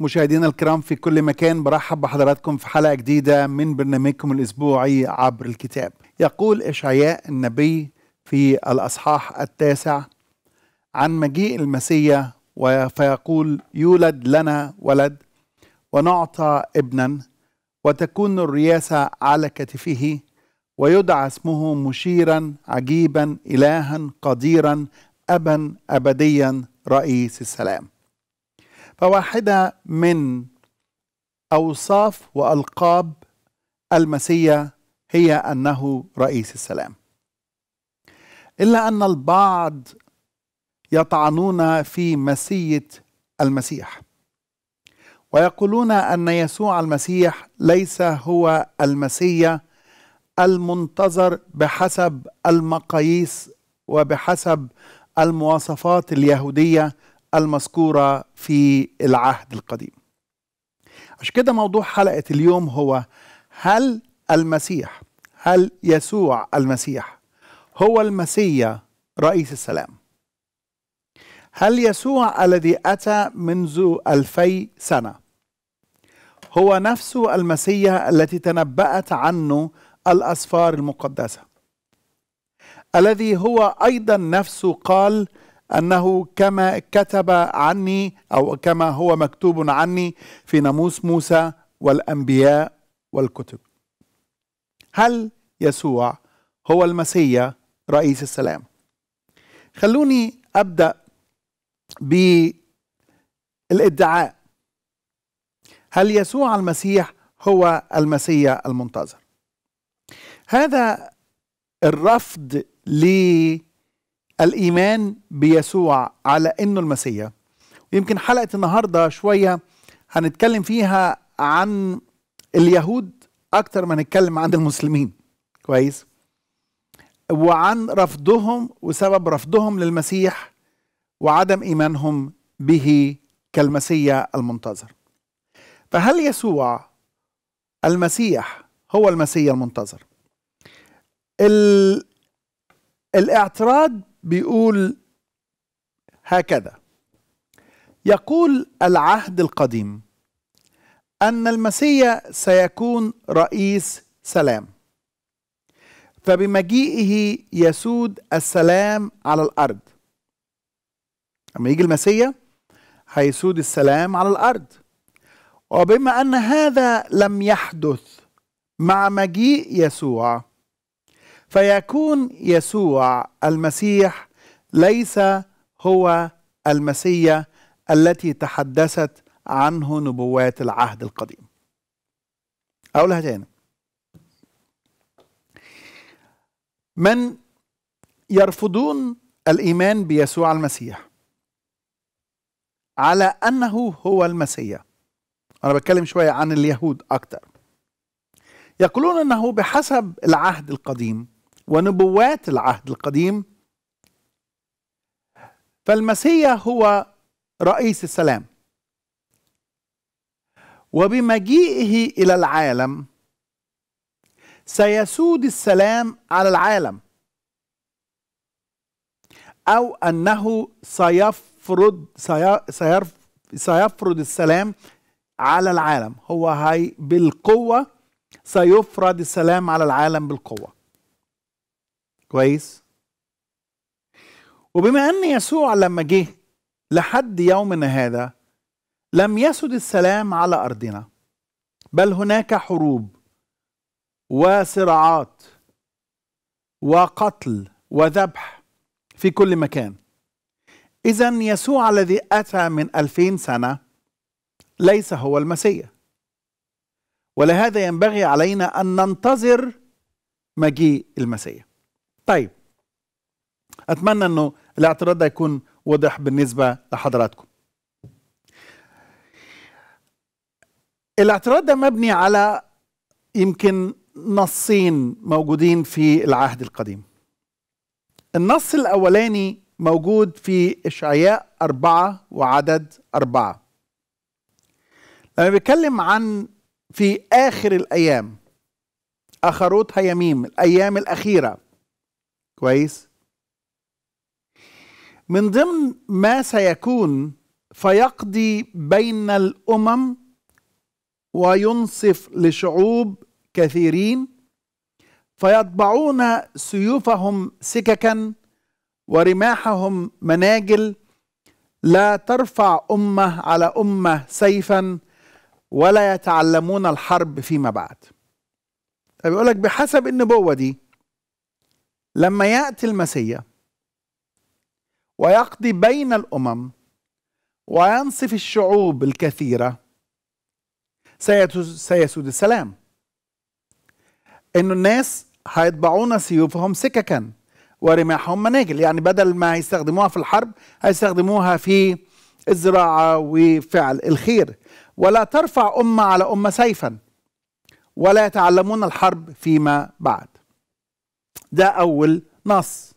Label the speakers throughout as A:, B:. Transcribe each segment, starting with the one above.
A: مشاهدينا الكرام في كل مكان برحب بحضراتكم في حلقة جديدة من برنامجكم الأسبوعي عبر الكتاب يقول إشعياء النبي في الأصحاح التاسع عن مجيء المسيا فيقول يولد لنا ولد ونعطى ابنا وتكون الرياسة على كتفه ويدعى اسمه مشيرا عجيبا إلها قديرا أبا أبديا رئيس السلام فواحدة من أوصاف وألقاب المسيا هي أنه رئيس السلام إلا أن البعض يطعنون في مسية المسيح ويقولون أن يسوع المسيح ليس هو المسيا المنتظر بحسب المقاييس وبحسب المواصفات اليهودية المذكورة في العهد القديم عشان كده موضوع حلقة اليوم هو هل المسيح هل يسوع المسيح هو المسيا رئيس السلام هل يسوع الذي أتى منذ ألفي سنة هو نفسه المسيا التي تنبأت عنه الأسفار المقدسة الذي هو أيضا نفسه قال انه كما كتب عني او كما هو مكتوب عني في ناموس موسى والانبياء والكتب. هل يسوع هو المسيا رئيس السلام؟ خلوني ابدا بالادعاء. هل يسوع المسيح هو المسيا المنتظر؟ هذا الرفض لي الإيمان بيسوع على إنه المسيح ويمكن حلقة النهاردة شوية هنتكلم فيها عن اليهود أكتر ما نتكلم عن المسلمين كويس وعن رفضهم وسبب رفضهم للمسيح وعدم إيمانهم به كالمسيح المنتظر فهل يسوع المسيح هو المسيح المنتظر ال... الاعتراض بيقول هكذا يقول العهد القديم ان المسيا سيكون رئيس سلام فبمجيئه يسود السلام على الارض لما يجي المسيا هيسود السلام على الارض وبما ان هذا لم يحدث مع مجيء يسوع فيكون يسوع المسيح ليس هو المسيا التي تحدثت عنه نبوات العهد القديم اقولها تاني من يرفضون الايمان بيسوع المسيح على انه هو المسيا انا بتكلم شويه عن اليهود اكتر يقولون انه بحسب العهد القديم ونبوات العهد القديم فالمسيا هو رئيس السلام وبمجيئه الى العالم سيسود السلام على العالم او انه سيفرض سيفرض السلام على العالم هو هاي بالقوه سيفرض السلام على العالم بالقوه كويس وبما ان يسوع لما جه لحد يومنا هذا لم يسد السلام على ارضنا بل هناك حروب وصراعات وقتل وذبح في كل مكان اذا يسوع الذي اتى من الفين سنه ليس هو المسيح ولهذا ينبغي علينا ان ننتظر مجيء المسيح طيب أتمنى أنه الاعتراض ده يكون واضح بالنسبة لحضراتكم الاعتراض ده مبني على يمكن نصين موجودين في العهد القديم النص الأولاني موجود في إشعياء أربعة وعدد أربعة لما بيتكلم عن في آخر الأيام أخروت هيميم الأيام الأخيرة كويس من ضمن ما سيكون فيقضي بين الامم وينصف لشعوب كثيرين فيطبعون سيوفهم سككا ورماحهم مناجل لا ترفع امه على امه سيفا ولا يتعلمون الحرب فيما بعد فبيقول طيب لك بحسب النبوه دي لما ياتي المسيح ويقضي بين الامم وينصف الشعوب الكثيره سيسود السلام انه الناس هيطبعون سيوفهم سككا ورماحهم مناجل يعني بدل ما هيستخدموها في الحرب هيستخدموها في الزراعة وفعل الخير ولا ترفع أمة على أمة سيفا ولا يتعلمون الحرب فيما بعد ده أول نص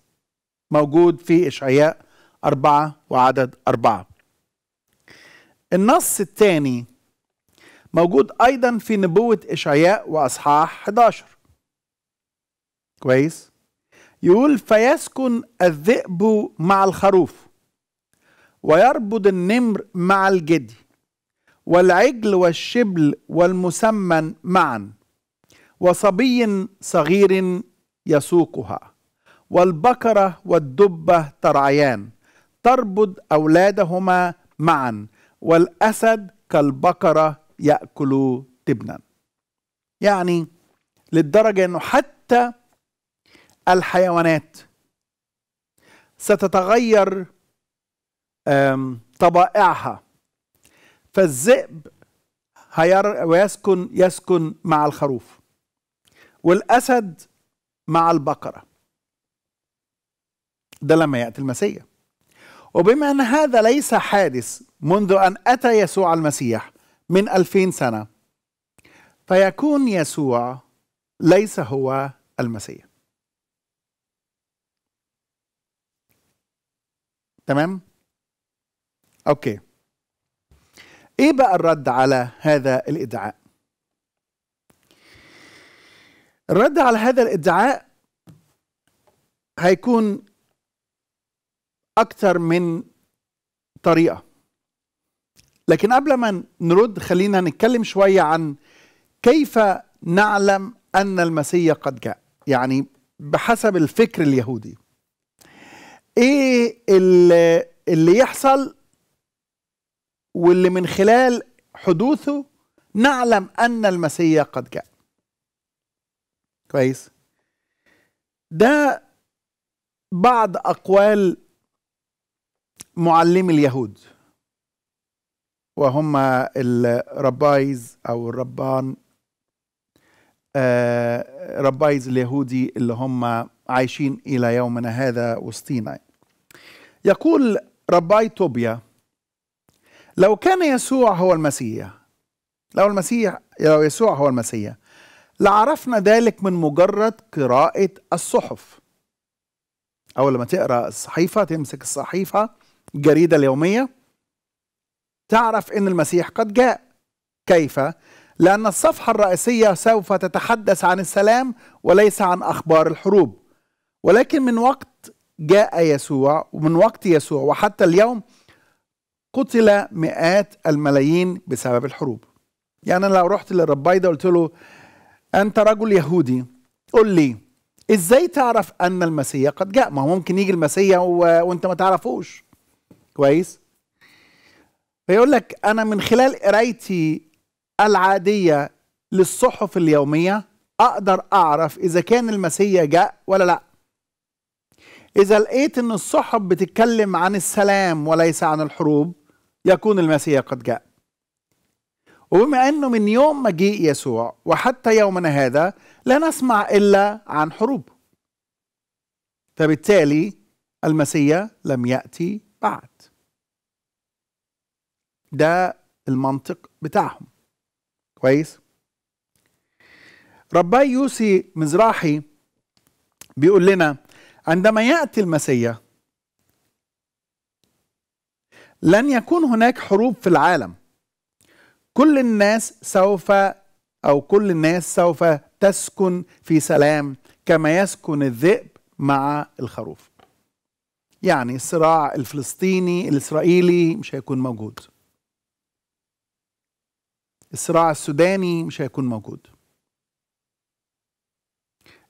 A: موجود في إشعياء أربعة وعدد أربعة النص الثاني موجود أيضا في نبوة إشعياء وأصحاح 11 كويس يقول فيسكن الذئب مع الخروف ويربض النمر مع الجدي والعجل والشبل والمسمن معا وصبي صغير يسوقها والبقرة والدبة ترعيان تربض أولادهما معا والأسد كالبقرة يأكل تبنا يعني للدرجة أنه حتى الحيوانات ستتغير طبائعها فالذئب هير ويسكن يسكن مع الخروف والأسد مع البقرة ده لما يأتي المسيح وبما أن هذا ليس حادث منذ أن أتى يسوع المسيح من ألفين سنة فيكون يسوع ليس هو المسيح تمام؟ أوكي إيه بقى الرد على هذا الإدعاء؟ الرد على هذا الادعاء هيكون اكثر من طريقه لكن قبل ما نرد خلينا نتكلم شويه عن كيف نعلم ان المسيح قد جاء يعني بحسب الفكر اليهودي ايه اللي, اللي يحصل واللي من خلال حدوثه نعلم ان المسيح قد جاء كويس ده بعض أقوال معلمي اليهود وهم الربايز أو الربان آه، ربايز اليهودي اللي هم عايشين إلى يومنا هذا وسطينا يقول رباي توبيا لو كان يسوع هو المسيح لو المسيح لو يسوع هو المسيح لعرفنا ذلك من مجرد قراءة الصحف أول لما تقرأ الصحيفة تمسك الصحيفة الجريدة اليومية تعرف أن المسيح قد جاء كيف؟ لأن الصفحة الرئيسية سوف تتحدث عن السلام وليس عن أخبار الحروب ولكن من وقت جاء يسوع ومن وقت يسوع وحتى اليوم قتل مئات الملايين بسبب الحروب يعني لو رحت للرب بيضة قلت له أنت رجل يهودي قل لي إزاي تعرف أن المسيح قد جاء ما هو ممكن يجي المسيح و... وأنت ما تعرفوش كويس فيقول لك أنا من خلال قرايتي العادية للصحف اليومية أقدر أعرف إذا كان المسيح جاء ولا لأ إذا لقيت أن الصحف بتتكلم عن السلام وليس عن الحروب يكون المسيح قد جاء وبما انه من يوم مجيء يسوع وحتى يومنا هذا لا نسمع الا عن حروب فبالتالي المسيا لم ياتي بعد ده المنطق بتاعهم كويس رباي يوسي مزراحي بيقول لنا عندما ياتي المسيا لن يكون هناك حروب في العالم كل الناس سوف أو كل الناس سوف تسكن في سلام كما يسكن الذئب مع الخروف يعني الصراع الفلسطيني الإسرائيلي مش هيكون موجود الصراع السوداني مش هيكون موجود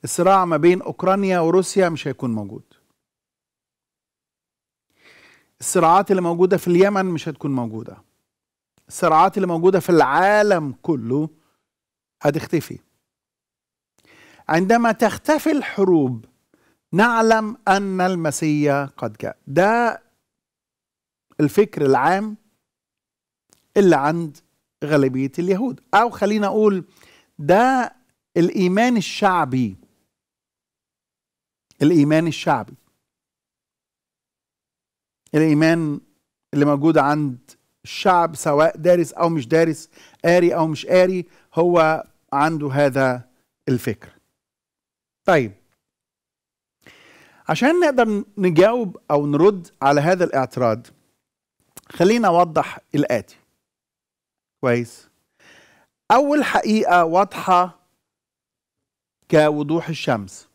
A: الصراع ما بين أوكرانيا وروسيا مش هيكون موجود الصراعات اللي موجودة في اليمن مش هتكون موجودة الصراعات اللي موجودة في العالم كله هتختفي عندما تختفي الحروب نعلم أن المسيا قد جاء ده الفكر العام اللي عند غالبية اليهود أو خلينا أقول ده الإيمان الشعبي الإيمان الشعبي الإيمان اللي موجود عند الشعب سواء دارس او مش دارس قاري او مش قاري هو عنده هذا الفكر طيب عشان نقدر نجاوب او نرد على هذا الاعتراض خلينا اوضح الاتي كويس اول حقيقه واضحه كوضوح الشمس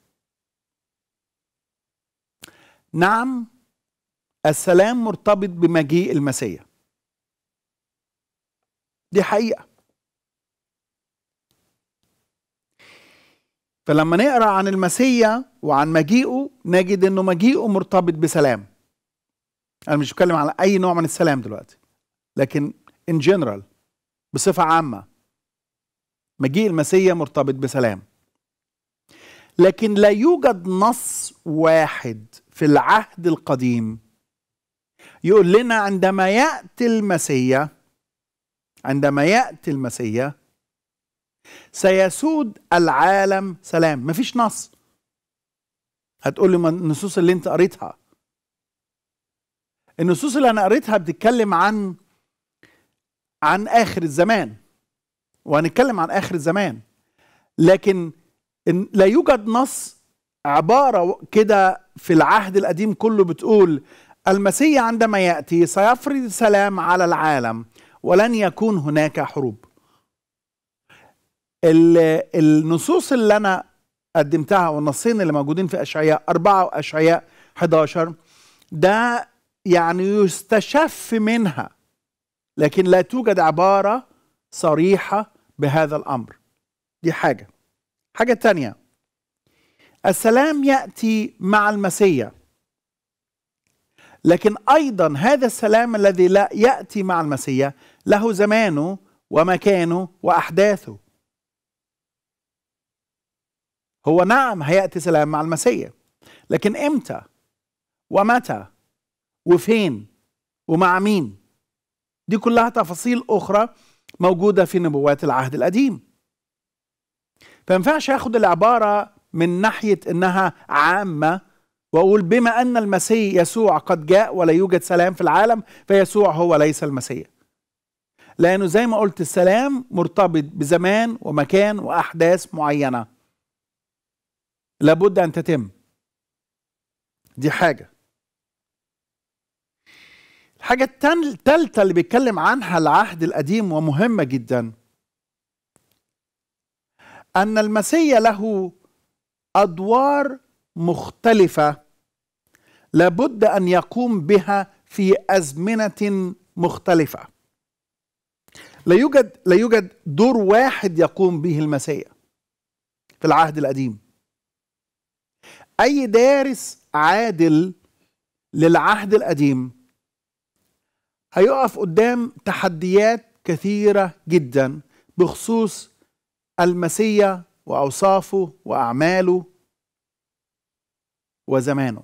A: نعم السلام مرتبط بمجيء المسيح دي حقيقة فلما نقرا عن المسيا وعن مجيئه نجد انه مجيئه مرتبط بسلام انا مش بتكلم على اي نوع من السلام دلوقتي لكن ان جنرال بصفه عامه مجيء المسيا مرتبط بسلام لكن لا يوجد نص واحد في العهد القديم يقول لنا عندما ياتي المسيا عندما يأتي المسيا سيسود العالم سلام مفيش نص هتقول لي النصوص اللي انت قريتها النصوص اللي انا قريتها بتتكلم عن عن اخر الزمان وهنتكلم عن اخر الزمان لكن لا يوجد نص عباره كده في العهد القديم كله بتقول المسيح عندما ياتي سيفرض سلام على العالم ولن يكون هناك حروب النصوص اللي أنا قدمتها والنصين اللي موجودين في أشعياء أربعة وأشعياء 11 ده يعني يستشف منها لكن لا توجد عبارة صريحة بهذا الأمر دي حاجة حاجة تانية السلام يأتي مع المسيا لكن أيضا هذا السلام الذي لا يأتي مع المسيا له زمانه ومكانه واحداثه هو نعم هياتي سلام مع المسيح لكن امتى ومتى وفين ومع مين دي كلها تفاصيل اخرى موجوده في نبوات العهد القديم فينفعش اخد العباره من ناحيه انها عامه واقول بما ان المسيح يسوع قد جاء ولا يوجد سلام في العالم فيسوع هو ليس المسيح لأنه زي ما قلت السلام مرتبط بزمان ومكان وأحداث معينة لابد أن تتم دي حاجة الحاجة التالتة اللي بيتكلم عنها العهد القديم ومهمة جدا أن المسيا له أدوار مختلفة لابد أن يقوم بها في أزمنة مختلفة لا يوجد لا يوجد دور واحد يقوم به المسيح في العهد القديم اي دارس عادل للعهد القديم هيقف قدام تحديات كثيرة جدا بخصوص المسيا وأوصافه وأعماله وزمانه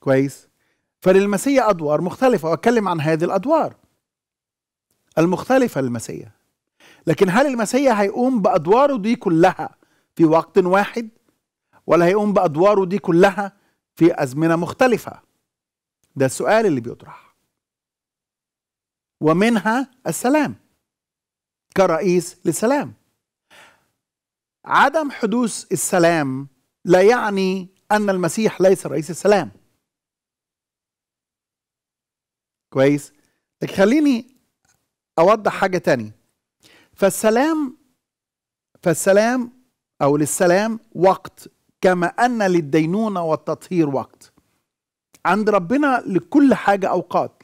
A: كويس فللمسيا أدوار مختلفة وأتكلم عن هذه الأدوار المختلفة للمسيا لكن هل المسيا هيقوم بأدواره دي كلها في وقت واحد ولا هيقوم بأدواره دي كلها في أزمنة مختلفة ده السؤال اللي بيطرح ومنها السلام كرئيس للسلام عدم حدوث السلام لا يعني أن المسيح ليس رئيس السلام كويس لكن خليني اوضح حاجه تانية فالسلام فالسلام او للسلام وقت كما ان للدينونه والتطهير وقت عند ربنا لكل حاجه اوقات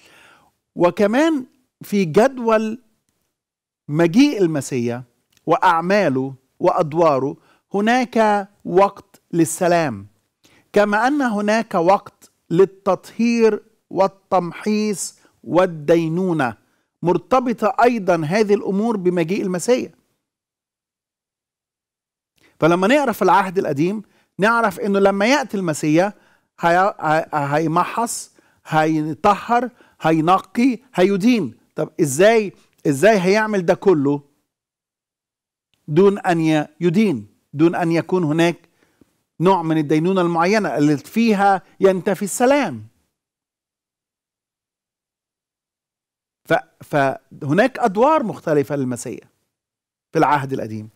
A: وكمان في جدول مجيء المسيح واعماله وادواره هناك وقت للسلام كما ان هناك وقت للتطهير والتمحيص والدينونة مرتبطة أيضا هذه الأمور بمجيء المسيح فلما نعرف العهد القديم نعرف أنه لما يأتي المسيح هيمحص هيطهر هينقي هيدين طب إزاي إزاي هيعمل ده كله دون أن يدين دون أن يكون هناك نوع من الدينونة المعينة اللي فيها ينتفي السلام فهناك أدوار مختلفة للمسيح في العهد القديم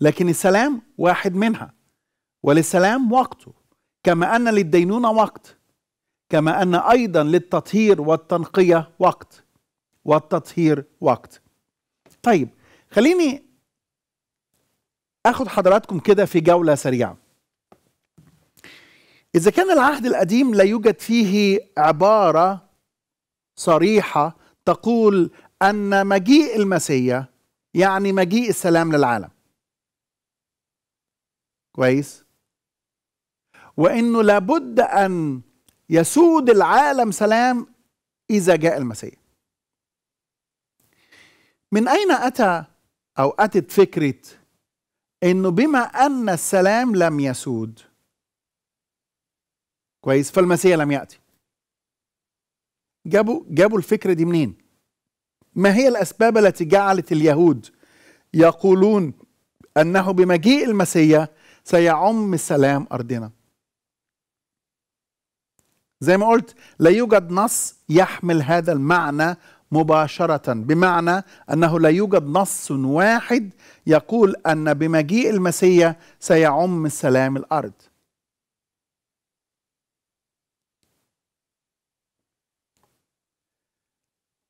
A: لكن السلام واحد منها وللسلام وقته كما أن للدينونة وقت كما أن أيضا للتطهير والتنقية وقت والتطهير وقت طيب خليني أخذ حضراتكم كده في جولة سريعة إذا كان العهد القديم لا يوجد فيه عبارة صريحه تقول ان مجيء المسيح يعني مجيء السلام للعالم كويس وانه لابد ان يسود العالم سلام اذا جاء المسيح من اين اتى او اتت فكره انه بما ان السلام لم يسود كويس فالمسيح لم ياتي جابوا جابوا الفكرة دي منين ما هي الأسباب التي جعلت اليهود يقولون أنه بمجيء المسيح سيعم سلام أرضنا زي ما قلت لا يوجد نص يحمل هذا المعنى مباشرة بمعنى أنه لا يوجد نص واحد يقول أن بمجيء المسيح سيعم سلام الأرض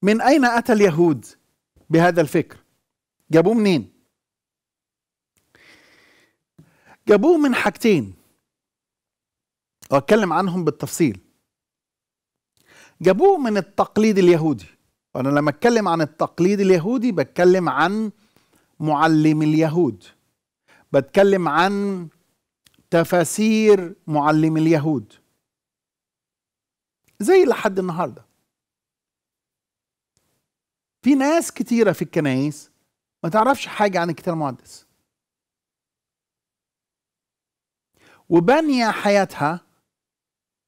A: من أين أتى اليهود بهذا الفكر جابوه منين جابوه من حاجتين واتكلم عنهم بالتفصيل جابوه من التقليد اليهودي وانا لما اتكلم عن التقليد اليهودي بتكلم عن معلم اليهود بتكلم عن تفاسير معلم اليهود زي لحد النهارده في ناس كتيرة في الكنايس ما تعرفش حاجة عن الكتاب المقدس وبنية حياتها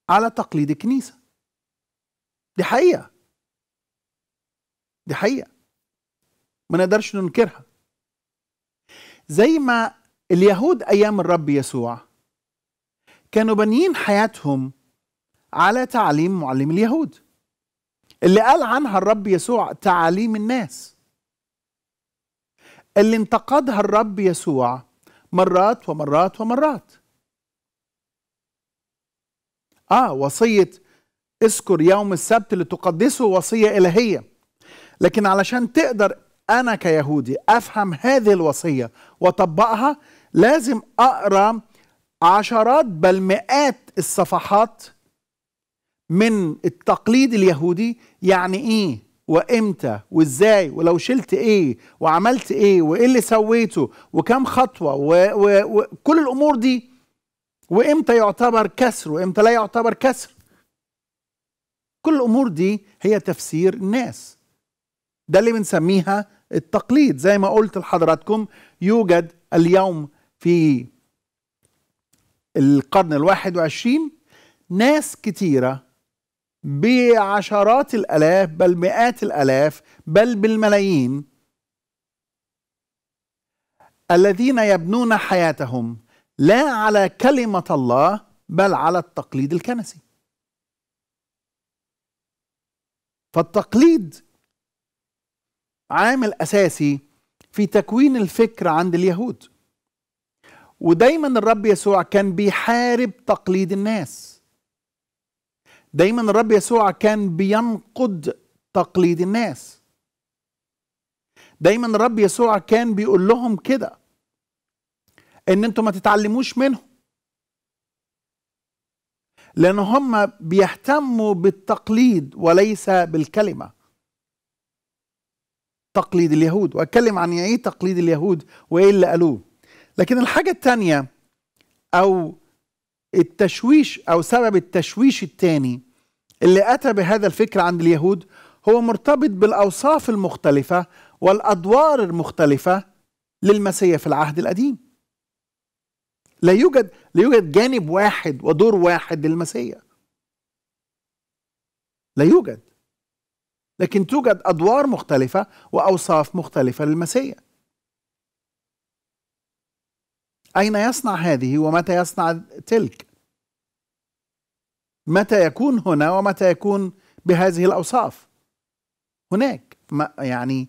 A: على تقليد الكنيسة دي حقيقة دي حقيقة ما نقدرش ننكرها زي ما اليهود أيام الرب يسوع كانوا بنيين حياتهم على تعليم معلم اليهود اللي قال عنها الرب يسوع تعاليم الناس اللي انتقدها الرب يسوع مرات ومرات ومرات اه وصيه اذكر يوم السبت لتقدسه وصيه الهيه لكن علشان تقدر انا كيهودي افهم هذه الوصيه واطبقها لازم اقرا عشرات بل مئات الصفحات من التقليد اليهودي يعني ايه وامتى وازاي ولو شلت ايه وعملت ايه وايه اللي سويته وكم خطوه وكل الامور دي وامتى يعتبر كسر وامتى لا يعتبر كسر كل الامور دي هي تفسير الناس ده اللي بنسميها التقليد زي ما قلت لحضراتكم يوجد اليوم في القرن الواحد وعشرين ناس كتيرة بعشرات الالاف بل مئات الالاف بل بالملايين الذين يبنون حياتهم لا على كلمه الله بل على التقليد الكنسي فالتقليد عامل اساسي في تكوين الفكر عند اليهود ودايما الرب يسوع كان بيحارب تقليد الناس دايما الرب يسوع كان بينقد تقليد الناس دايما الرب يسوع كان بيقول لهم كده ان انتوا ما تتعلموش منهم لان هم بيهتموا بالتقليد وليس بالكلمه تقليد اليهود واتكلم عن يعني ايه تقليد اليهود وايه اللي قالوه لكن الحاجه الثانيه او التشويش أو سبب التشويش الثاني اللي أتى بهذا الفكر عند اليهود هو مرتبط بالأوصاف المختلفة والأدوار المختلفة للمسيح في العهد القديم لا يوجد لا يوجد جانب واحد ودور واحد للمسيح لا يوجد لكن توجد أدوار مختلفة وأوصاف مختلفة للمسيح أين يصنع هذه ومتى يصنع تلك متى يكون هنا ومتى يكون بهذه الأوصاف هناك ما يعني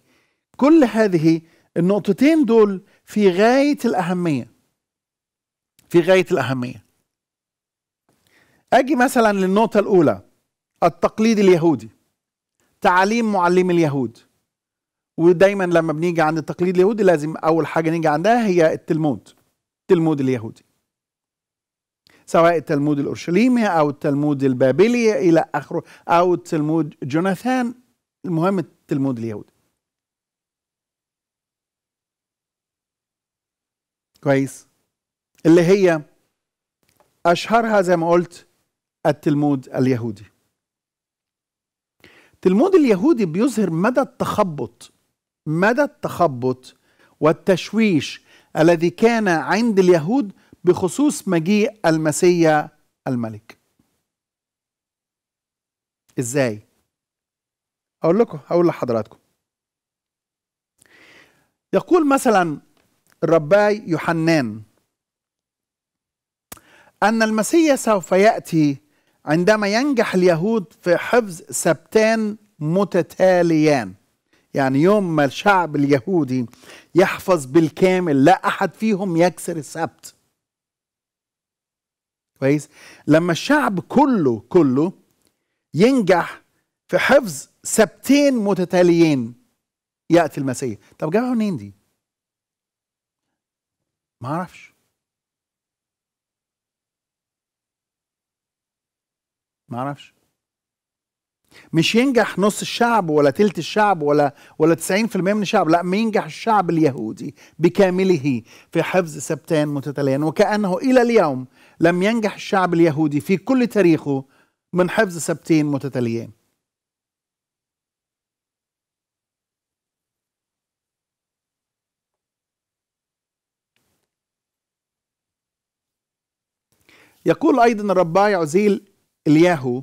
A: كل هذه النقطتين دول في غاية الأهمية في غاية الأهمية أجي مثلا للنقطة الأولى التقليد اليهودي تعاليم معلمي اليهود ودايما لما بنيجي عند التقليد اليهودي لازم أول حاجة نيجي عندها هي التلمود التلمود اليهودي سواء التلمود الأورشليمي أو التلمود البابلي إلى آخره أو التلمود جوناثان المهم التلمود اليهودي كويس اللي هي أشهرها زي ما قلت التلمود اليهودي التلمود اليهودي بيظهر مدى التخبط مدى التخبط والتشويش الذي كان عند اليهود بخصوص مجيء المسيا الملك ازاي اقول لكم اقول لحضراتكم يقول مثلا الرباي يوحنان ان المسيا سوف ياتي عندما ينجح اليهود في حفظ سبتان متتاليان يعني يوم ما الشعب اليهودي يحفظ بالكامل لا أحد فيهم يكسر السبت كويس لما الشعب كله كله ينجح في حفظ سبتين متتاليين يأتي المسيح طب جابها منين دي ما اعرفش ما اعرفش مش ينجح نص الشعب ولا تلت الشعب ولا ولا 90% من الشعب لا ينجح الشعب اليهودي بكامله في حفظ سبتان متتاليين وكأنه إلى اليوم لم ينجح الشعب اليهودي في كل تاريخه من حفظ سبتين متتاليين يقول أيضا الرباي عزيل الياهو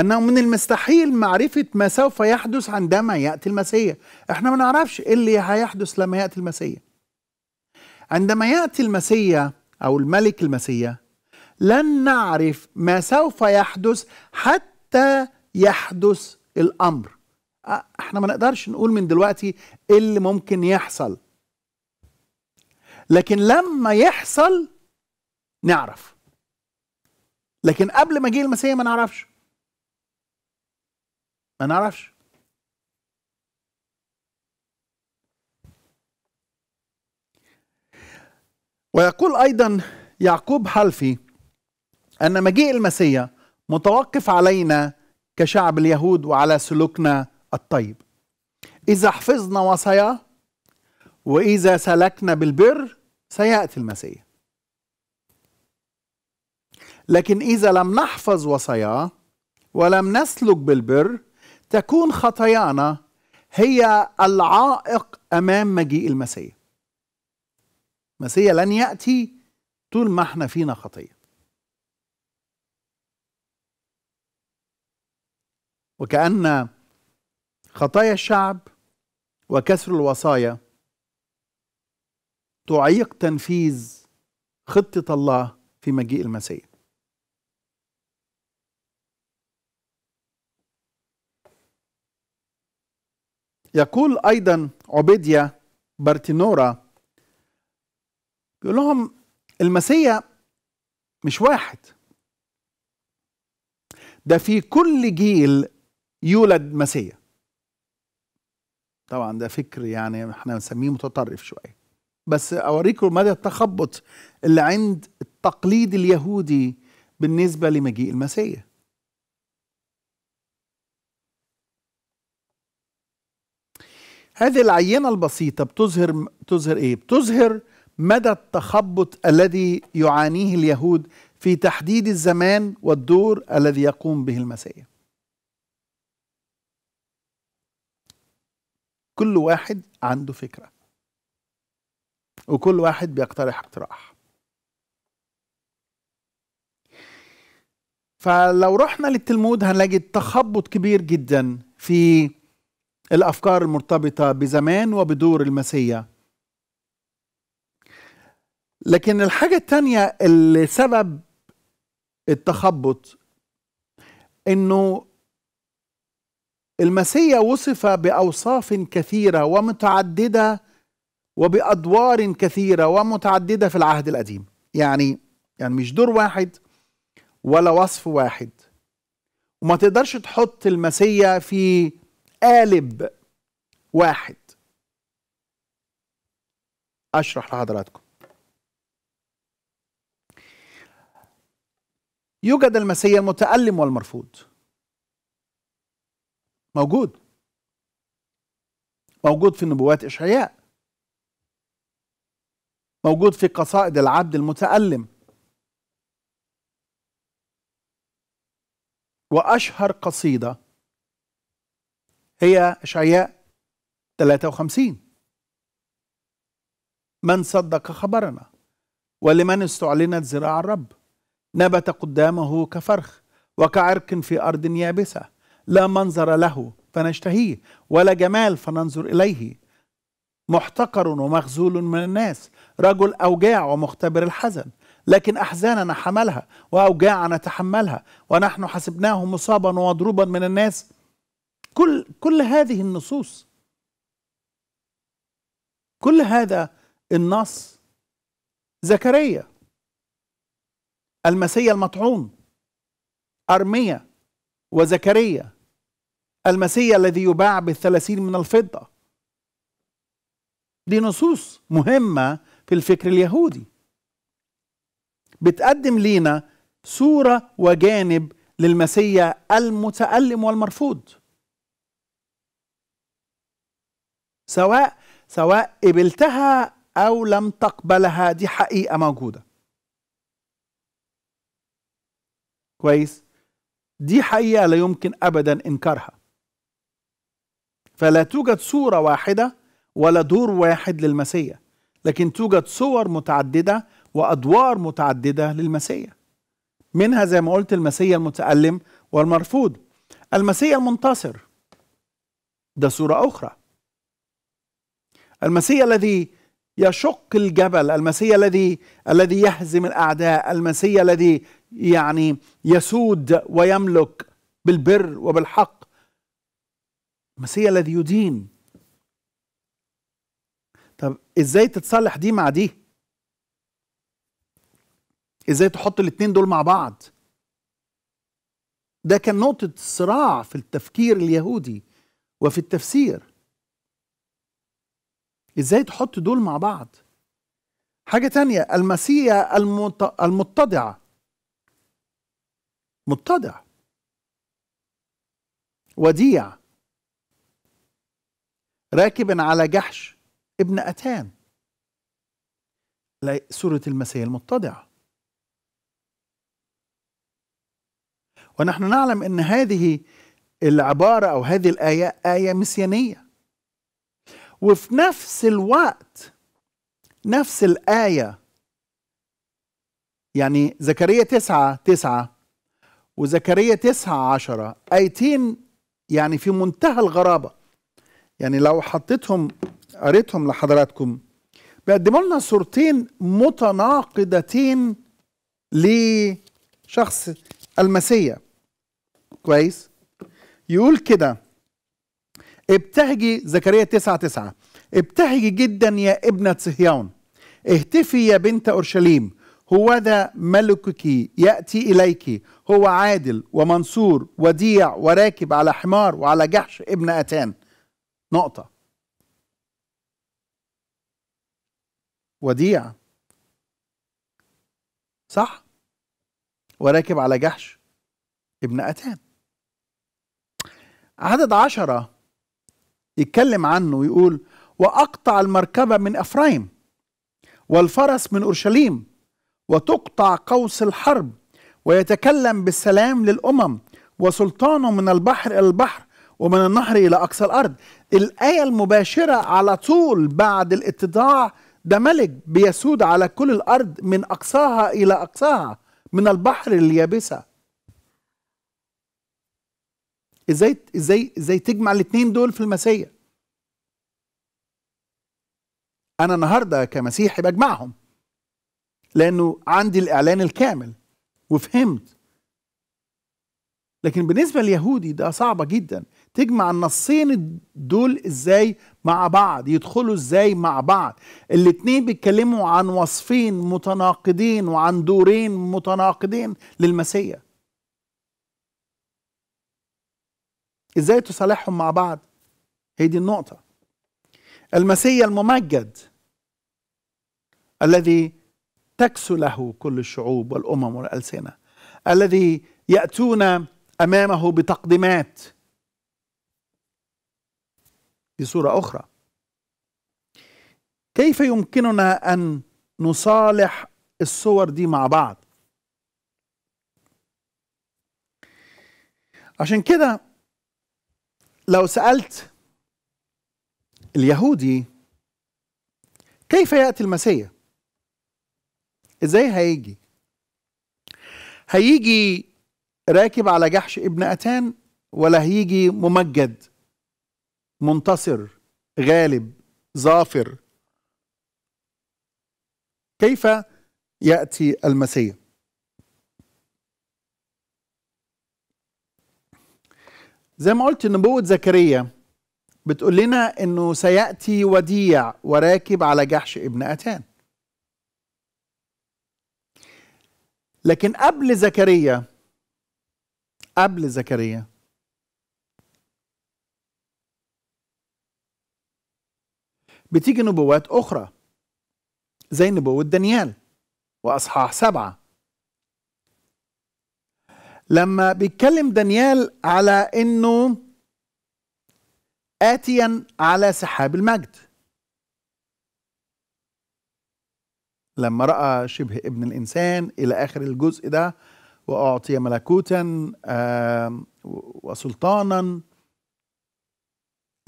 A: أنه من المستحيل معرفة ما سوف يحدث عندما يأتي المسيح إحنا ما نعرفش إيه اللي هيحدث لما يأتي المسيح عندما يأتي المسيح أو الملك المسيح لن نعرف ما سوف يحدث حتى يحدث الأمر احنا ما نقدرش نقول من دلوقتي ايه اللي ممكن يحصل لكن لما يحصل نعرف لكن قبل ما جه المسيح ما نعرفش ما نعرفش ويقول أيضا يعقوب حلفي أن مجيء المسيح متوقف علينا كشعب اليهود وعلى سلوكنا الطيب إذا حفظنا وصاياه وإذا سلكنا بالبر سيأتي المسيح لكن إذا لم نحفظ وصاياه ولم نسلك بالبر تكون خطايانا هي العائق امام مجيء المسيح المسيح لن ياتي طول ما احنا فينا خطيه وكان خطايا الشعب وكسر الوصايا تعيق تنفيذ خطه الله في مجيء المسيح يقول أيضا عبيديا بارتينورا بيقول لهم المسيا مش واحد ده في كل جيل يولد مسيا طبعا ده فكر يعني احنا بنسميه متطرف شويه بس اوريكم مدى التخبط اللي عند التقليد اليهودي بالنسبه لمجيء المسيح هذه العينة البسيطة بتظهر بتظهر إيه؟ بتظهر مدى التخبط الذي يعانيه اليهود في تحديد الزمان والدور الذي يقوم به المسيح. كل واحد عنده فكرة وكل واحد بيقترح اقتراح فلو رحنا للتلمود هنلاقي تخبط كبير جدا في الأفكار المرتبطة بزمان وبدور المسيح لكن الحاجة الثانيه اللي سبب التخبط انه المسيح وصف بأوصاف كثيرة ومتعددة وبأدوار كثيرة ومتعددة في العهد القديم يعني يعني مش دور واحد ولا وصف واحد وما تقدرش تحط المسيح في قالب واحد اشرح لحضراتكم يوجد المسيا المتألم والمرفوض موجود موجود في نبوات إشعياء موجود في قصائد العبد المتألم وأشهر قصيدة هي إشعياء 53 من صدق خبرنا ولمن استعلنت زراع الرب نبت قدامه كفرخ وكعرق في أرض يابسة لا منظر له فنشتهيه ولا جمال فننظر إليه محتقر ومخذول من الناس رجل أوجاع ومختبر الحزن لكن أحزاننا حملها وأوجاعنا تحملها ونحن حسبناه مصابا ومضروبا من الناس كل كل هذه النصوص كل هذا النص زكريا المسيا المطعون أرميا وزكريا المسيا الذي يباع بالثلاثين من الفضة دي نصوص مهمة في الفكر اليهودي بتقدم لينا صورة وجانب للمسيا المتألم والمرفوض سواء سواء قبلتها أو لم تقبلها دي حقيقة موجودة كويس دي حقيقة لا يمكن أبدا إنكارها فلا توجد صورة واحدة ولا دور واحد للمسيح لكن توجد صور متعددة وأدوار متعددة للمسيح منها زي ما قلت المسيح المتألم والمرفوض المسيح المنتصر ده صورة أخرى المسيح الذي يشق الجبل المسيح الذي الذي يهزم الاعداء المسيح الذي يعني يسود ويملك بالبر وبالحق المسيح الذي يدين طب ازاي تتصالح دي مع دي ازاي تحط الاثنين دول مع بعض ده كان نقطة صراع في التفكير اليهودي وفي التفسير ازاي تحط دول مع بعض حاجة تانية المسيح المت... المتضع متضع وديع راكب على جحش ابن أتان سورة المسيح المتضع ونحن نعلم أن هذه العبارة أو هذه الآية آية مسيانية وفي نفس الوقت نفس الآية يعني زكريا تسعة تسعة وزكريا تسعة عشرة آيتين يعني في منتهى الغرابة يعني لو حطيتهم قريتهم لحضراتكم بيقدموا لنا صورتين متناقضتين لشخص المسيح كويس يقول كده ابتهجي زكريا 9 9 ابتهجي جدا يا ابنة صهيون اهتفي يا بنت أورشليم هوذا ملكك يأتي إليك هو عادل ومنصور وديع وراكب على حمار وعلى جحش ابن أتان نقطة وديع صح وراكب على جحش ابن أتان عدد عشرة يتكلم عنه ويقول وأقطع المركبة من أفرايم والفرس من أورشليم وتقطع قوس الحرب ويتكلم بالسلام للأمم وسلطانه من البحر إلى البحر ومن النهر إلى أقصى الأرض الآية المباشرة على طول بعد الاتضاع ده ملك بيسود على كل الأرض من أقصاها إلى أقصاها من البحر لليابسة ازاي ازاي ازاي تجمع الاثنين دول في المسيا انا النهارده كمسيحي بجمعهم لانه عندي الاعلان الكامل وفهمت لكن بالنسبه لليهودي ده صعبه جدا تجمع النصين دول ازاي مع بعض يدخلوا ازاي مع بعض الاثنين بيتكلموا عن وصفين متناقضين وعن دورين متناقضين للمسيح ازاي تصالحهم مع بعض هي دي النقطة المسيا الممجد الذي تكسو له كل الشعوب والأمم والألسنة الذي يأتون أمامه بتقديمات في صورة أخرى كيف يمكننا أن نصالح الصور دي مع بعض عشان كده لو سألت اليهودي كيف يأتي المسيح؟ ازاي هيجي؟ هيجي راكب على جحش ابن أتان ولا هيجي ممجد منتصر غالب ظافر كيف يأتي المسيح؟ زي ما قلت نبوة زكريا بتقول لنا انه سيأتي وديع وراكب على جحش ابن أتان لكن قبل زكريا قبل زكريا بتيجي نبوات أخرى زي نبوة دانيال وأصحاح سبعة لما بيتكلم دانيال على انه آتيا على سحاب المجد لما رأى شبه ابن الإنسان إلى آخر الجزء ده وأعطي ملكوتا وسلطانا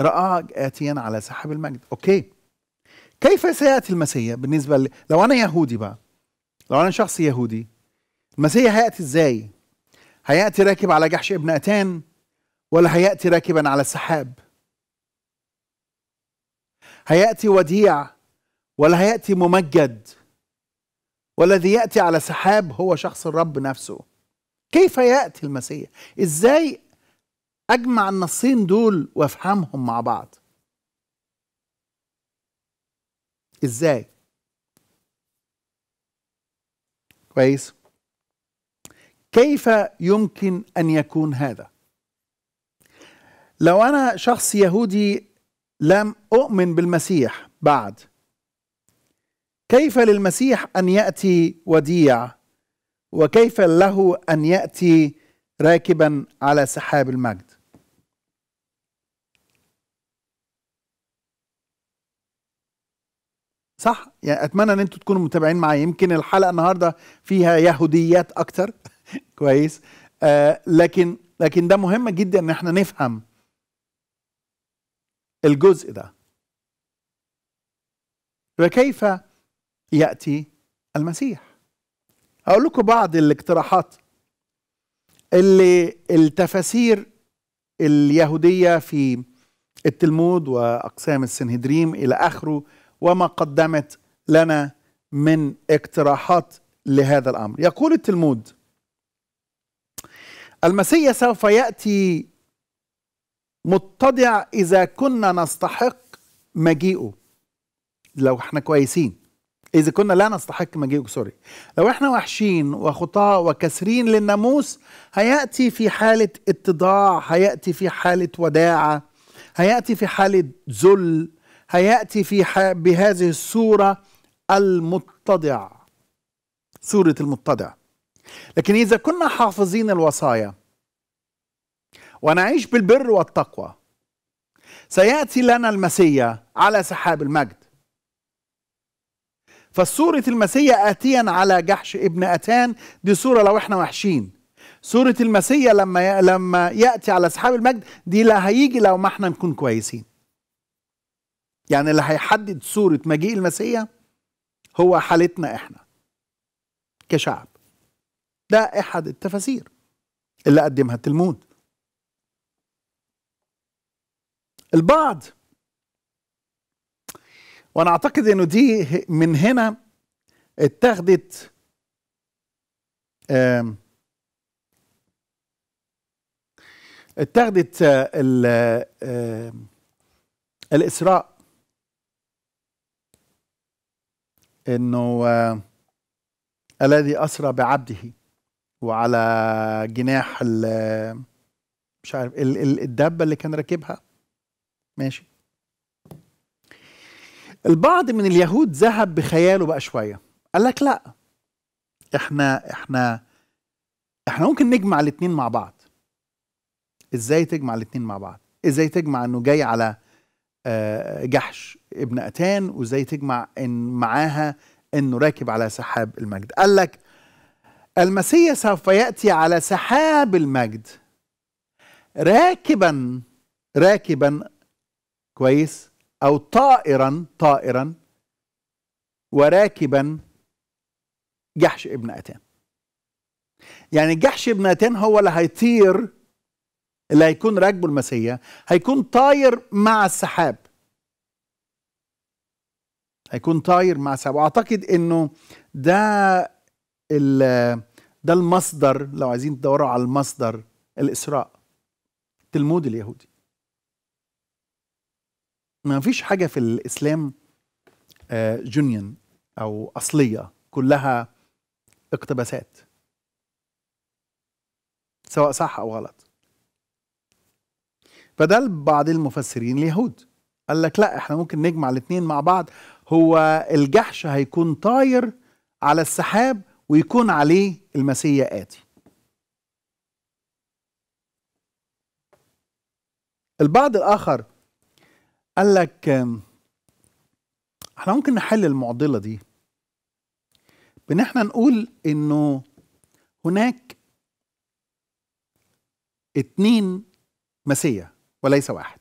A: رأى آتيا على سحاب المجد أوكي كيف سيأتي المسيح بالنسبة لو أنا يهودي بقى لو أنا شخص يهودي المسيح هيأتي إزاي هيأتي راكب على جحش ابن أتان ولا هيأتي راكبا على السحاب هيأتي وديع ولا هيأتي ممجد والذي يأتي على سحاب هو شخص الرب نفسه كيف يأتي المسيح إزاي أجمع النصين دول وأفهمهم مع بعض إزاي كويس كيف يمكن ان يكون هذا لو انا شخص يهودي لم اؤمن بالمسيح بعد كيف للمسيح ان ياتي وديع وكيف له ان ياتي راكبا على سحاب المجد صح يعني اتمنى ان انتم تكونوا متابعين معي يمكن الحلقه النهارده فيها يهوديات اكتر كويس آه لكن لكن ده مهم جدا ان احنا نفهم الجزء ده وكيف ياتي المسيح اقول لكم بعض الاقتراحات اللي التفاسير اليهوديه في التلمود واقسام السنهدريم الى اخره وما قدمت لنا من اقتراحات لهذا الامر يقول التلمود المسيا سوف ياتي متضع اذا كنا نستحق مجيئه لو احنا كويسين اذا كنا لا نستحق مجيئه سوري لو احنا وحشين وخطاة وكسرين للناموس هياتي في حاله اتضاع هياتي في حاله وداعه هياتي في حاله ذل هياتي في ح... بهذه الصوره المتضع صوره المتضع لكن إذا كنا حافظين الوصايا ونعيش بالبر والتقوى سيأتي لنا المسيا على سحاب المجد فالصورة المسيا آتيا على جحش ابن أتان دي صورة لو احنا وحشين صورة المسيا لما لما يأتي على سحاب المجد دي لا هيجي لو ما احنا نكون كويسين يعني اللي هيحدد صورة مجيء المسيا هو حالتنا احنا كشعب ده احد التفاسير اللي قدمها التلمود البعض وانا اعتقد انه دي من هنا اتخذت اتخذت آه، الاسراء انه الذي اسرى بعبده وعلى جناح ال مش عارف الدابه اللي كان راكبها ماشي البعض من اليهود ذهب بخياله بقى شويه قال لك لا احنا احنا احنا ممكن نجمع الاثنين مع بعض ازاي تجمع الاثنين مع بعض ازاي تجمع انه جاي على آه، جحش ابن اتان وازاي تجمع ان معاها انه راكب على سحاب المجد قال لك المسيح سوف يأتي على سحاب المجد راكبا راكبا كويس أو طائرا طائرا وراكبا جحش ابن أتان يعني جحش ابن أتان هو اللي هيطير اللي هيكون راكبه المسيح هيكون طاير مع السحاب هيكون طاير مع السحاب واعتقد انه ده ال ده المصدر لو عايزين تدوروا على المصدر الإسراء تلمود اليهودي ما فيش حاجة في الإسلام جونيون آه، أو أصلية كلها اقتباسات سواء صح أو غلط فده بعض المفسرين اليهود قال لك لا احنا ممكن نجمع الاثنين مع بعض هو الجحش هيكون طاير على السحاب ويكون عليه المسيح آتي البعض الآخر قال لك احنا ممكن نحل المعضلة دي بان احنا نقول انه هناك اتنين مسيح وليس واحد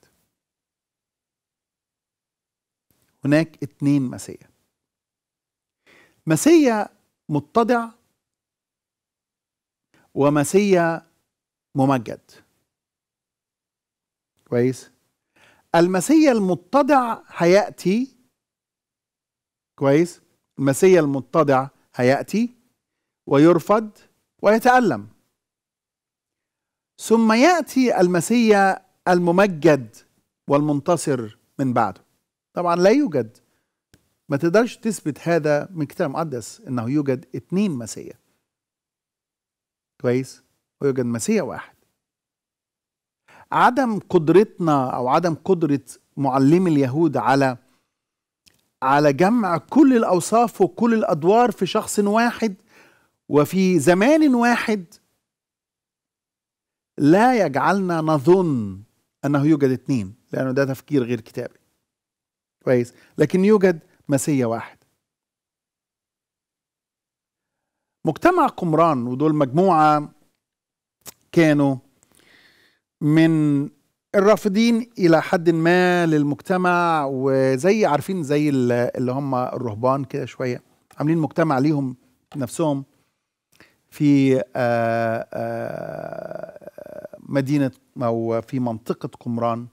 A: هناك اتنين مسيح مسيح متضع ومسيا ممجد كويس المسيا المتضع هياتي كويس المسيا المتضع هياتي ويرفض ويتالم ثم ياتي المسيا الممجد والمنتصر من بعده طبعا لا يوجد ما تقدرش تثبت هذا من الكتاب المقدس انه يوجد اثنين مسيح كويس ويوجد مسيح واحد عدم قدرتنا او عدم قدره معلم اليهود على على جمع كل الاوصاف وكل الادوار في شخص واحد وفي زمان واحد لا يجعلنا نظن انه يوجد اثنين لانه ده تفكير غير كتابي كويس لكن يوجد مسيا واحد مجتمع قمران ودول مجموعة كانوا من الرافضين إلى حد ما للمجتمع وزي عارفين زي اللي هم الرهبان كده شوية عاملين مجتمع ليهم نفسهم في آه، آه، مدينة أو في منطقة قمران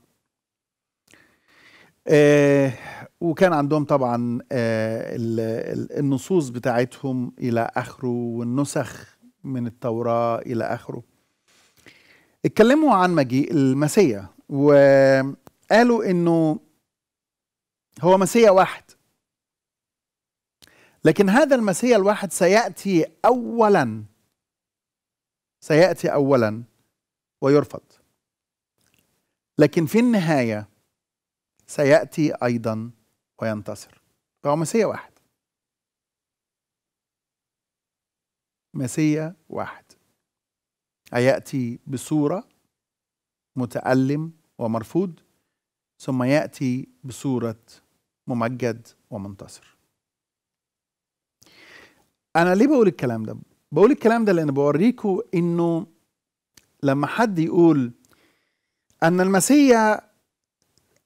A: آه، وكان عندهم طبعا آه، النصوص بتاعتهم إلى آخره والنسخ من التوراة إلى آخره اتكلموا عن مجيء المسيا وقالوا انه هو مسيا واحد لكن هذا المسيا الواحد سياتي اولا سياتي اولا ويرفض لكن في النهايه سياتي ايضا وينتصر فهو واحد مسيا واحد هيأتي بصورة متألم ومرفوض ثم يأتي بصورة ممجد ومنتصر أنا ليه بقول الكلام ده؟ بقول الكلام ده لأن بوريكوا إنه لما حد يقول أن المسيح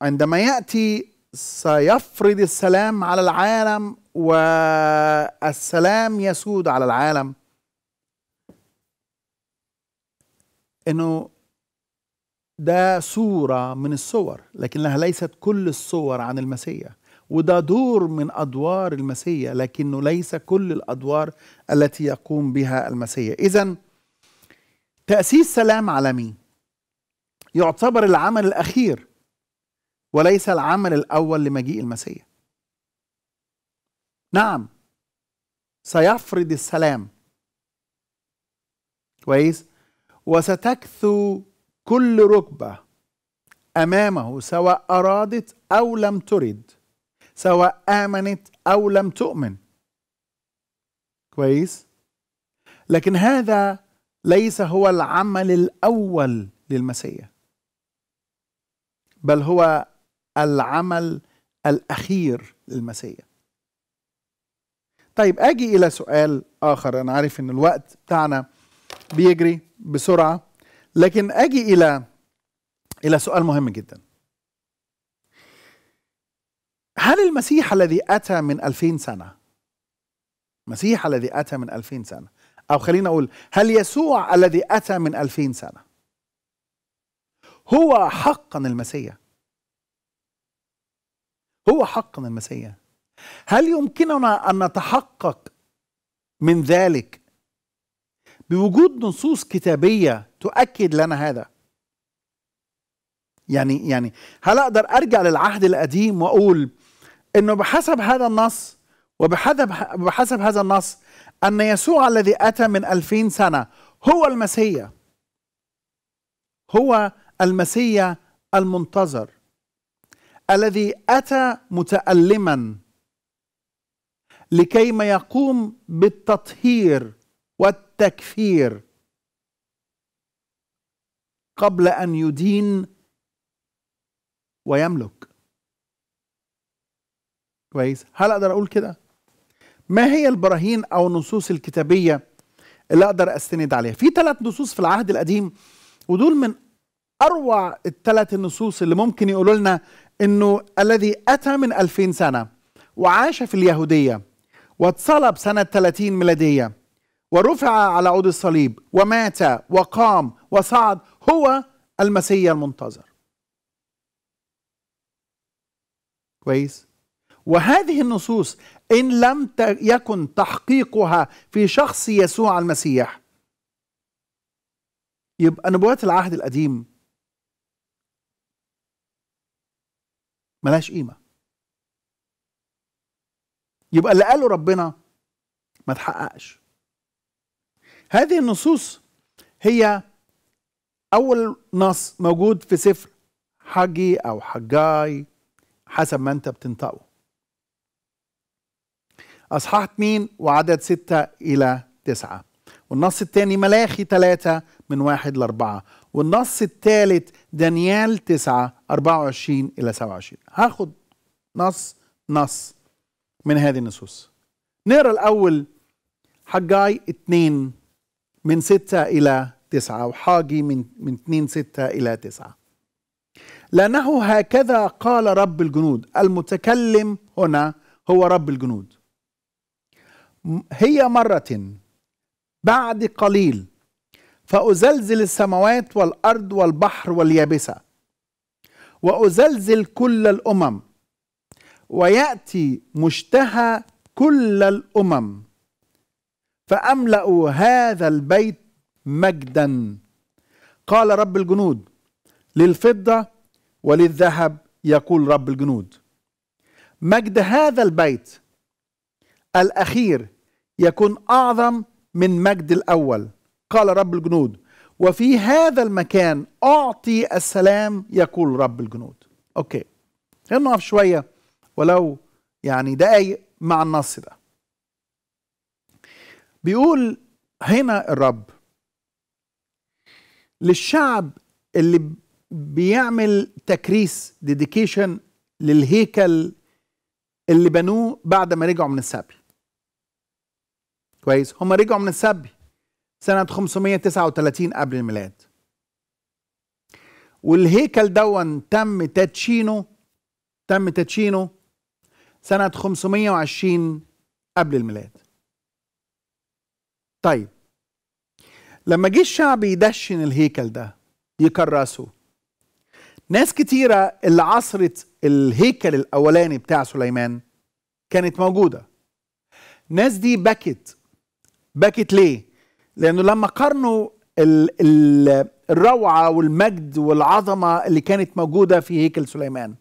A: عندما يأتي سيفرض السلام على العالم والسلام يسود على العالم انه ده صورة من الصور لكنها ليست كل الصور عن المسيح وده دور من أدوار المسيح لكنه ليس كل الأدوار التي يقوم بها المسيح إذا تأسيس سلام عالمي يعتبر العمل الأخير وليس العمل الأول لمجيء المسيح نعم سيفرض السلام كويس وستكثو كل ركبة أمامه سواء أرادت أو لم ترد سواء آمنت أو لم تؤمن كويس لكن هذا ليس هو العمل الأول للمسيح بل هو العمل الأخير للمسيح طيب أجي إلى سؤال آخر أنا عارف إن الوقت بتاعنا بيجري بسرعة لكن أجي إلى إلى سؤال مهم جدا هل المسيح الذي أتى من ألفين سنة المسيح الذي أتى من ألفين سنة أو خلينا أقول هل يسوع الذي أتى من ألفين سنة هو حقا المسيح هو حقا المسيح هل يمكننا أن نتحقق من ذلك بوجود نصوص كتابية تؤكد لنا هذا يعني يعني هل أقدر أرجع للعهد القديم وأقول أنه بحسب هذا النص وبحسب بحسب هذا النص أن يسوع الذي أتى من ألفين سنة هو المسيح هو المسيح المنتظر الذي أتى متألما لكيما يقوم بالتطهير والتكفير قبل أن يدين ويملك كويس هل أقدر أقول كده ما هي البراهين أو النصوص الكتابية اللي أقدر أستند عليها في ثلاث نصوص في العهد القديم ودول من أروع الثلاث النصوص اللي ممكن يقولوا لنا انه الذي اتى من 2000 سنه وعاش في اليهوديه واتصلب سنه 30 ميلاديه ورفع على عود الصليب ومات وقام وصعد هو المسيا المنتظر كويس وهذه النصوص ان لم يكن تحقيقها في شخص يسوع المسيح يبقى نبوات العهد القديم ملهاش قيمه يبقى اللي قاله ربنا ما تحققش هذه النصوص هي اول نص موجود في سفر حجي او حجاي حسب ما انت بتنطقه اصحاح 2 وعدد 6 الى 9 والنص الثاني ملاخي 3 من 1 ل 4 والنص الثالث دانيال 9 24 إلى 27 هاخد نص نص من هذه النصوص نقرا الأول حجاي 2 من 6 إلى 9 وحاجي من من 2 6 إلى 9 لأنه هكذا قال رب الجنود المتكلم هنا هو رب الجنود هي مرة بعد قليل فأزلزل السماوات والأرض والبحر واليابسة وأزلزل كل الأمم ويأتي مشتهى كل الأمم فأملأوا هذا البيت مجدا قال رب الجنود للفضة وللذهب يقول رب الجنود مجد هذا البيت الأخير يكون أعظم من مجد الأول قال رب الجنود وفي هذا المكان أعطي السلام يقول رب الجنود أوكي خلينا نقف شوية ولو يعني دقايق مع النص ده بيقول هنا الرب للشعب اللي بيعمل تكريس ديديكيشن للهيكل اللي بنوه بعد ما رجعوا من السبي كويس هم رجعوا من السبي سنة 539 قبل الميلاد والهيكل دون تم تدشينه تم تدشينه سنة 520 قبل الميلاد طيب لما جه الشعب يدشن الهيكل ده يكرسه ناس كتيرة اللي عصرت الهيكل الأولاني بتاع سليمان كانت موجودة ناس دي بكت بكت ليه؟ لانه لما قارنوا الروعه والمجد والعظمه اللي كانت موجوده في هيكل سليمان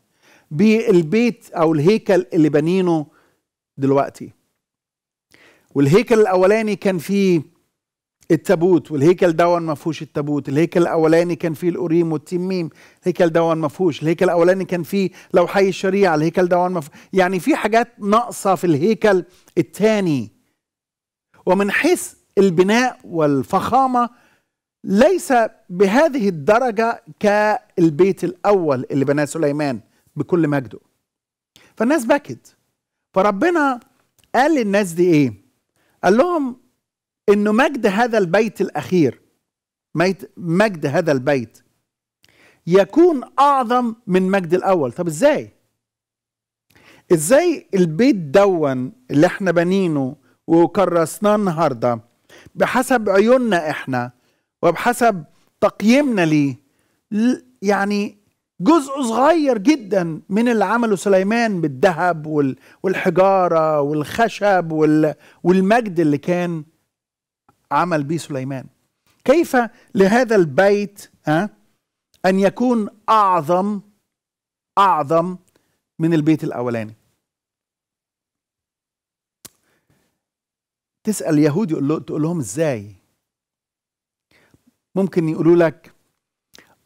A: بالبيت او الهيكل اللي بنينه دلوقتي والهيكل الاولاني كان فيه التابوت والهيكل دون ما فيهوش التابوت الهيكل الاولاني كان فيه الاوريم والتميم الهيكل دون ما فيهوش الهيكل الاولاني كان فيه لوحي الشريعه الهيكل دون ما يعني في حاجات ناقصه في الهيكل الثاني ومن حيث البناء والفخامه ليس بهذه الدرجه كالبيت الاول اللي بناه سليمان بكل مجده فالناس بكت فربنا قال للناس دي ايه قال لهم انه مجد هذا البيت الاخير مجد هذا البيت يكون اعظم من مجد الاول طب ازاي ازاي البيت دون اللي احنا بنينه وكرسناه النهارده بحسب عيوننا احنا وبحسب تقييمنا ليه يعني جزء صغير جدا من اللي عمله سليمان بالذهب والحجاره والخشب والمجد اللي كان عمل بيه سليمان كيف لهذا البيت آه، ان يكون اعظم اعظم من البيت الاولاني تسال يهود يقول تقول لهم ازاي ممكن يقولوا لك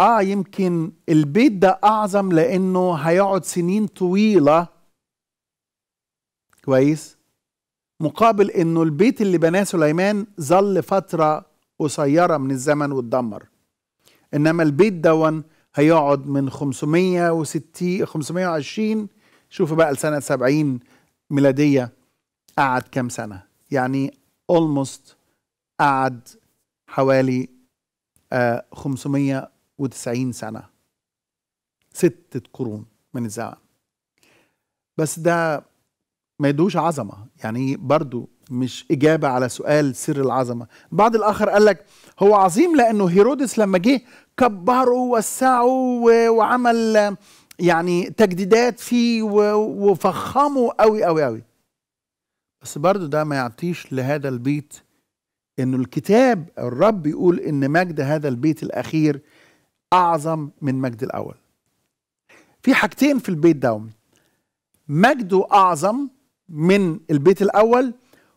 A: اه يمكن البيت ده اعظم لانه هيقعد سنين طويله كويس مقابل انه البيت اللي بناه سليمان ظل فتره قصيره من الزمن واتدمر انما البيت دون هيقعد من 560 520 شوفوا بقى لسنه 70 ميلاديه قعد كام سنه يعني almost قعد حوالي 590 آه، سنة ستة قرون من الزمن بس ده ما يدوش عظمة يعني برضو مش إجابة على سؤال سر العظمة بعض الآخر قال لك هو عظيم لأنه هيرودس لما جه كبره ووسعه وعمل يعني تجديدات فيه وفخمه قوي قوي قوي بس برضه ده ما يعطيش لهذا البيت انه الكتاب الرب بيقول ان مجد هذا البيت الاخير اعظم من مجد الاول في حاجتين في البيت ده مجده اعظم من البيت الاول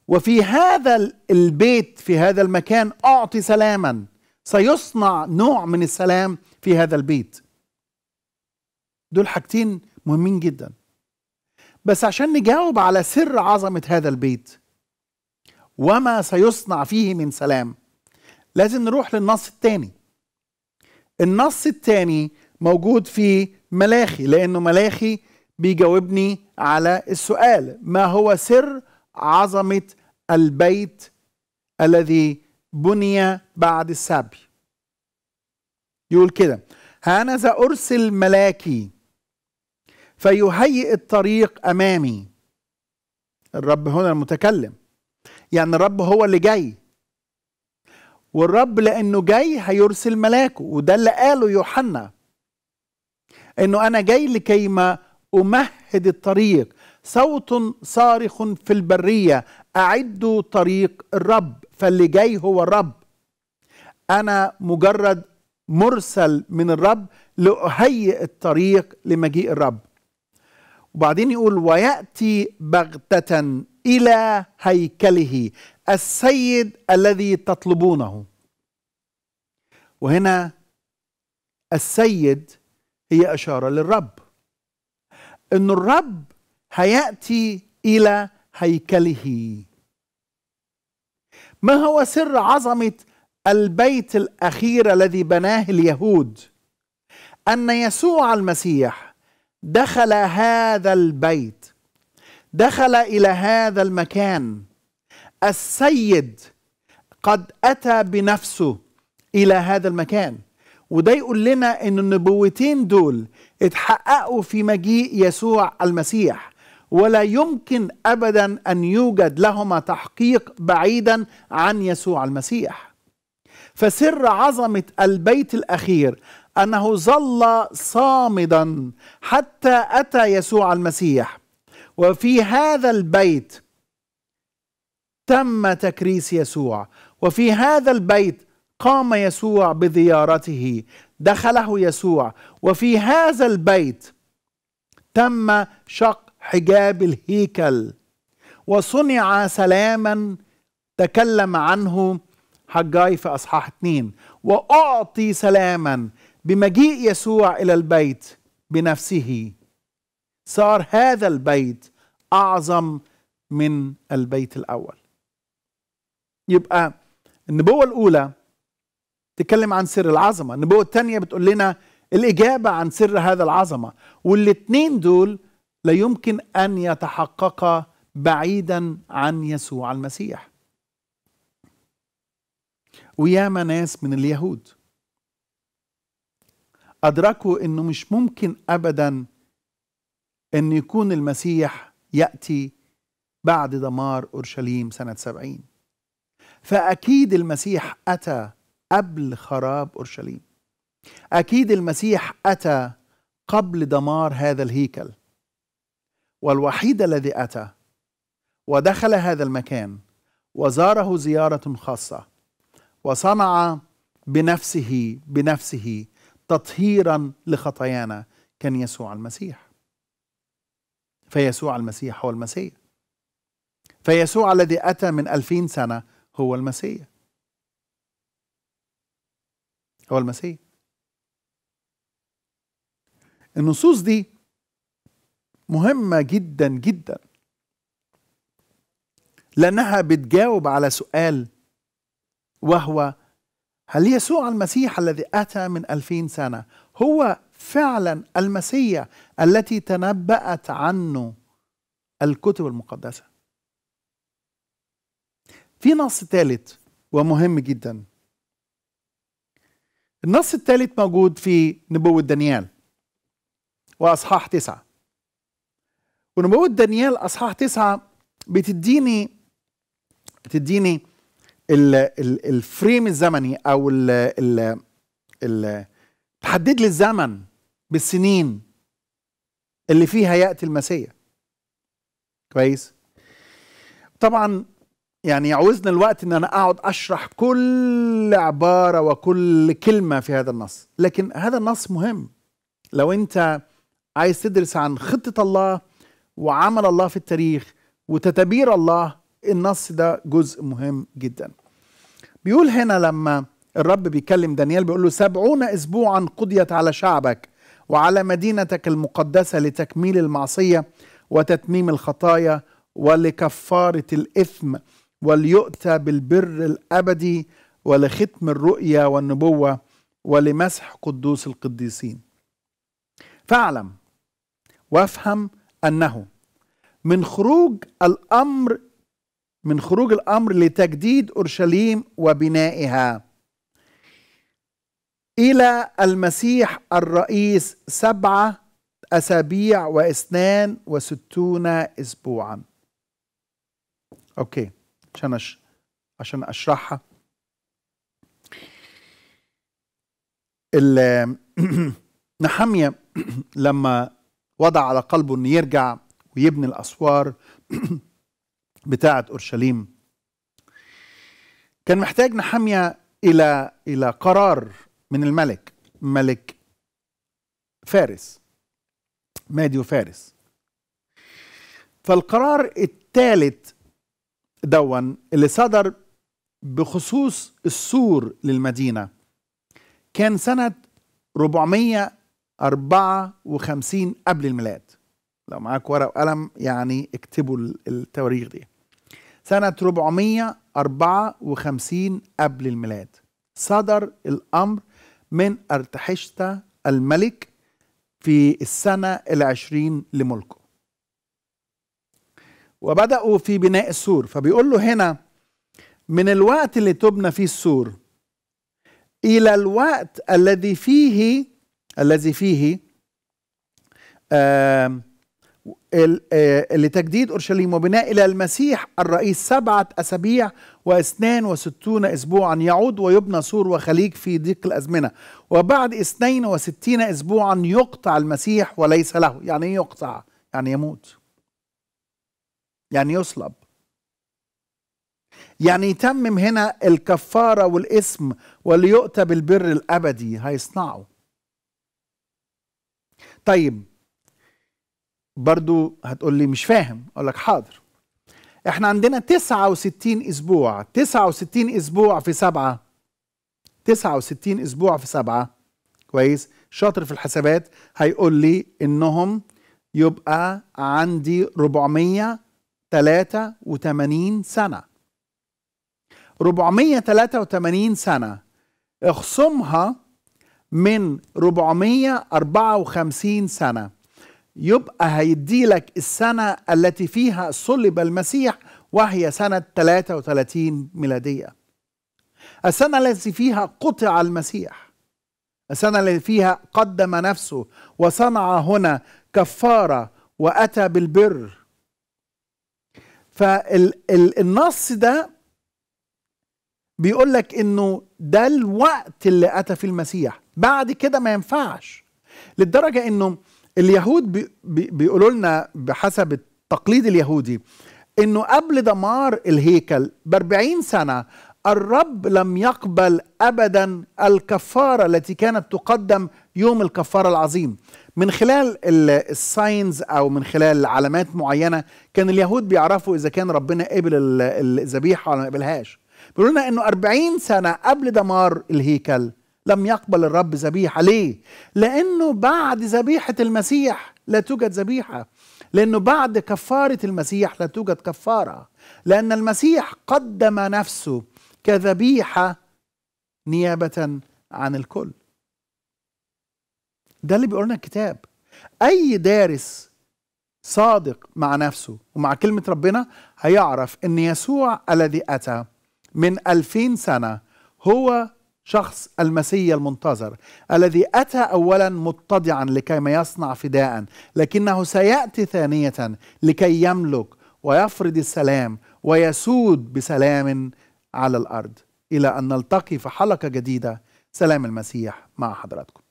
A: وفي هذا البيت في هذا المكان اعطي سلاما سيصنع نوع من السلام في هذا البيت دول حاجتين مهمين جدا بس عشان نجاوب على سر عظمة هذا البيت وما سيصنع فيه من سلام لازم نروح للنص الثاني النص الثاني موجود في ملاخي لأنه ملاخي بيجاوبني على السؤال ما هو سر عظمة البيت الذي بني بعد السبي يقول كده هانذا أرسل ملاكي فيهيئ الطريق امامي الرب هنا المتكلم يعني الرب هو اللي جاي والرب لانه جاي هيرسل ملاكه وده اللي قاله يوحنا انه انا جاي لكي ما امهد الطريق صوت صارخ في البريه اعدوا طريق الرب فاللي جاي هو الرب انا مجرد مرسل من الرب لاهيئ الطريق لمجيء الرب وبعدين يقول وياتي بغته الى هيكله السيد الذي تطلبونه وهنا السيد هي اشاره للرب ان الرب هياتي الى هيكله ما هو سر عظمه البيت الاخير الذي بناه اليهود ان يسوع المسيح دخل هذا البيت دخل الى هذا المكان السيد قد اتى بنفسه الى هذا المكان وده يقول لنا ان النبوتين دول اتحققوا في مجيء يسوع المسيح ولا يمكن ابدا ان يوجد لهما تحقيق بعيدا عن يسوع المسيح فسر عظمه البيت الاخير أنه ظل صامدا حتى أتى يسوع المسيح وفي هذا البيت تم تكريس يسوع وفي هذا البيت قام يسوع بزيارته دخله يسوع وفي هذا البيت تم شق حجاب الهيكل وصنع سلاما تكلم عنه حجاي في اصحاح 2 واعطي سلاما بمجيء يسوع الى البيت بنفسه صار هذا البيت اعظم من البيت الاول يبقى النبوه الاولى تتكلم عن سر العظمه النبوه الثانيه بتقول لنا الاجابه عن سر هذا العظمه والاثنين دول لا يمكن ان يتحققا بعيدا عن يسوع المسيح وياما ناس من اليهود أدركوا أنه مش ممكن أبدا أن يكون المسيح يأتي بعد دمار أورشليم سنة سبعين فأكيد المسيح أتى قبل خراب أورشليم أكيد المسيح أتى قبل دمار هذا الهيكل والوحيد الذي أتى ودخل هذا المكان وزاره زيارة خاصة وصنع بنفسه بنفسه تطهيرا لخطايانا كان يسوع المسيح فيسوع المسيح هو المسيح فيسوع الذي أتى من ألفين سنة هو المسيح هو المسيح النصوص دي مهمة جدا جدا لأنها بتجاوب على سؤال وهو هل يسوع المسيح الذي أتى من ألفين سنة هو فعلا المسيا التي تنبأت عنه الكتب المقدسة في نص ثالث ومهم جدا النص الثالث موجود في نبوة دانيال وأصحاح تسعة ونبوة دانيال أصحاح تسعة بتديني بتديني الفريم الزمني او ال ال ال تحدد لي الزمن بالسنين اللي فيها ياتي المسيح كويس طبعا يعني يعوزنا الوقت ان انا اقعد اشرح كل عباره وكل كلمه في هذا النص لكن هذا النص مهم لو انت عايز تدرس عن خطه الله وعمل الله في التاريخ وتتبير الله النص ده جزء مهم جدا بيقول هنا لما الرب بيكلم دانيال بيقول له سبعون أسبوعا قضيت على شعبك وعلى مدينتك المقدسة لتكميل المعصية وتتميم الخطايا ولكفارة الإثم وليؤتى بالبر الأبدي ولختم الرؤيا والنبوة ولمسح قدوس القديسين فاعلم وافهم أنه من خروج الأمر من خروج الامر لتجديد اورشليم وبنائها الى المسيح الرئيس سبعه اسابيع واثنان وستون اسبوعا اوكي عشان أش... عشان اشرحها ال... نحمية لما وضع على قلبه انه يرجع ويبني الاسوار بتاعة أورشليم كان محتاج نحمية إلى إلى قرار من الملك ملك فارس ماديو فارس فالقرار الثالث دون اللي صدر بخصوص السور للمدينة كان سنة 454 قبل الميلاد لو معاك ورقة وقلم يعني اكتبوا التواريخ دي سنة 454 قبل الميلاد صدر الأمر من أرتحشتا الملك في السنة العشرين لملكه وبدأوا في بناء السور فبيقول له هنا من الوقت اللي تبنى فيه السور إلى الوقت الذي فيه الذي فيه آه آه، لتجديد أورشليم وبناء إلى المسيح الرئيس سبعة أسابيع واثنان وستون أسبوعا يعود ويبنى سور وخليج في ضيق الأزمنة وبعد اثنين وستين أسبوعا يقطع المسيح وليس له يعني إيه يقطع يعني يموت يعني يصلب يعني يتمم هنا الكفارة والإسم وليؤتى بالبر الأبدي هيصنعه طيب برضو هتقول لي مش فاهم اقول لك حاضر احنا عندنا 69 اسبوع 69 اسبوع في سبعة 69 اسبوع في سبعة كويس شاطر في الحسابات هيقول لي انهم يبقى عندي 483 سنة 483 سنة اخصمها من 454 سنة يبقى هيدي لك السنة التي فيها صلب المسيح وهي سنة 33 ميلادية السنة التي فيها قطع المسيح السنة التي فيها قدم نفسه وصنع هنا كفارة وأتى بالبر فالنص ده بيقول لك انه ده الوقت اللي اتى فيه المسيح بعد كده ما ينفعش للدرجه انه اليهود بيقولوا لنا بحسب التقليد اليهودي انه قبل دمار الهيكل ب 40 سنه الرب لم يقبل ابدا الكفاره التي كانت تقدم يوم الكفاره العظيم من خلال الساينز او من خلال علامات معينه كان اليهود بيعرفوا اذا كان ربنا قبل الذبيحه ولا ما قبلهاش بيقولوا لنا انه 40 سنه قبل دمار الهيكل لم يقبل الرب ذبيحه ليه لانه بعد ذبيحه المسيح لا توجد ذبيحه لانه بعد كفاره المسيح لا توجد كفاره لان المسيح قدم نفسه كذبيحه نيابه عن الكل ده اللي بيقولنا الكتاب اي دارس صادق مع نفسه ومع كلمة ربنا هيعرف ان يسوع الذي اتى من ألفين سنة هو شخص المسيا المنتظر الذي أتى أولا متضعا لكي ما يصنع فداء لكنه سيأتي ثانية لكي يملك ويفرض السلام ويسود بسلام على الأرض إلى أن نلتقي في حلقة جديدة سلام المسيح مع حضراتكم